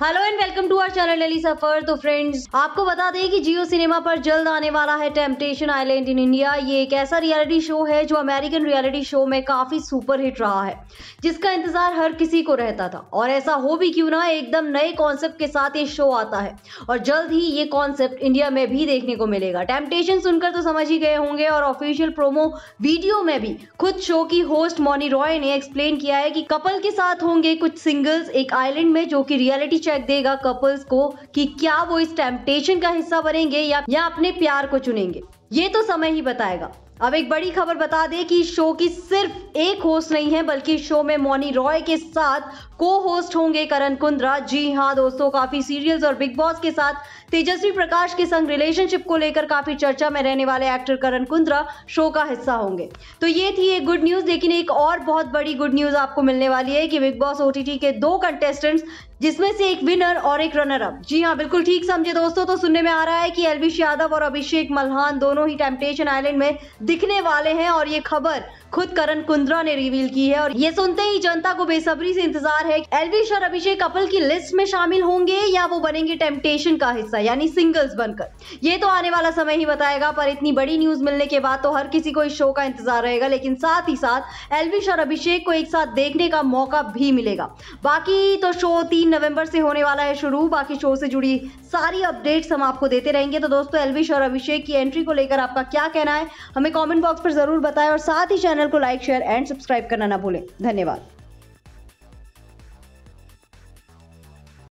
hello and welcome to our channel Ali Safar तो friends आपको बता दें कि जियो सिनेमा पर जल्द आने वाला है टेम्पटेशन आइलैंड इन इंडिया ये एक ऐसा रियलिटी शो है जो अमेरिकन रियलिटी शो में काफी सुपर हिट रहा है जिसका इंतजार हर किसी को रहता था और ऐसा हो भी क्यों ना एकदम नए कॉन्सेप्ट के साथ ये शो आता है और जल्द ही ये कॉन्सेप्ट इंडिया में भी देखने को मिलेगा टेम्पटेशन सुनकर तो समझ ही गए होंगे और ऑफिशियल प्रोमो वीडियो में भी खुद शो की होस्ट मोनी रॉय ने एक्सप्लेन किया है कि कपल के साथ होंगे कुछ सिंगल्स एक आइलैंड में जो कि रियलिटी चेक देगा कपल्स को कि क्या वो इस टेम्पटेशन का हिस्सा बनेंगे या, या अपने प्यार को चुनेंगे ये तो समय ही बताएगा अब एक बड़ी खबर बता दे कि शो की सिर्फ एक होस्ट नहीं है बल्कि शो में मोनी रॉय के साथ को होस्ट होंगे करण कुंद्रा जी हाँ दोस्तों काफी सीरियल्स और बिग बॉस के साथ तेजस्वी प्रकाश के संग रिलेशनशिप को लेकर काफी चर्चा में रहने वाले एक्टर करण कुंद्रा शो का हिस्सा होंगे तो ये थी एक गुड न्यूज लेकिन एक और बहुत बड़ी गुड न्यूज आपको मिलने वाली है कि बिग बॉस ओ के दो कंटेस्टेंट्स जिसमें से एक विनर और एक रनर अप जी हाँ बिल्कुल ठीक समझे दोस्तों तो सुनने में आ रहा है कि एलविश यादव और अभिषेक मल्हान दोनों ही टेम्पटेशन आइलैंड में दिखने वाले हैं और ये खबर खुद करण कुंद्रा ने रिवील की है और ये सुनते ही जनता को बेसब्री से इंतजार है एलविश और अभिषेक कपल की लिस्ट में शामिल होंगे या वो बनेंगे टेम्पटेशन का हिस्सा यानी सिंगल्स बनकर ये तो आने वाला समय ही बताएगा पर इतनी बड़ी न्यूज मिलने के बाद तो हर किसी को इस शो का इंतजार रहेगा लेकिन साथ ही साथ एलविश और अभिषेक को एक साथ देखने का मौका भी मिलेगा बाकी तो शो तीन नवंबर से होने वाला है शुरू बाकी शो से जुड़ी सारी अपडेट्स हम आपको देते रहेंगे तो दोस्तों एलविश और अभिषेक की एंट्री को लेकर आपका क्या कहना है हमें कॉमेंट बॉक्स पर जरूर बताएं और साथ ही चैनल को लाइक शेयर एंड सब्सक्राइब करना ना भूलें धन्यवाद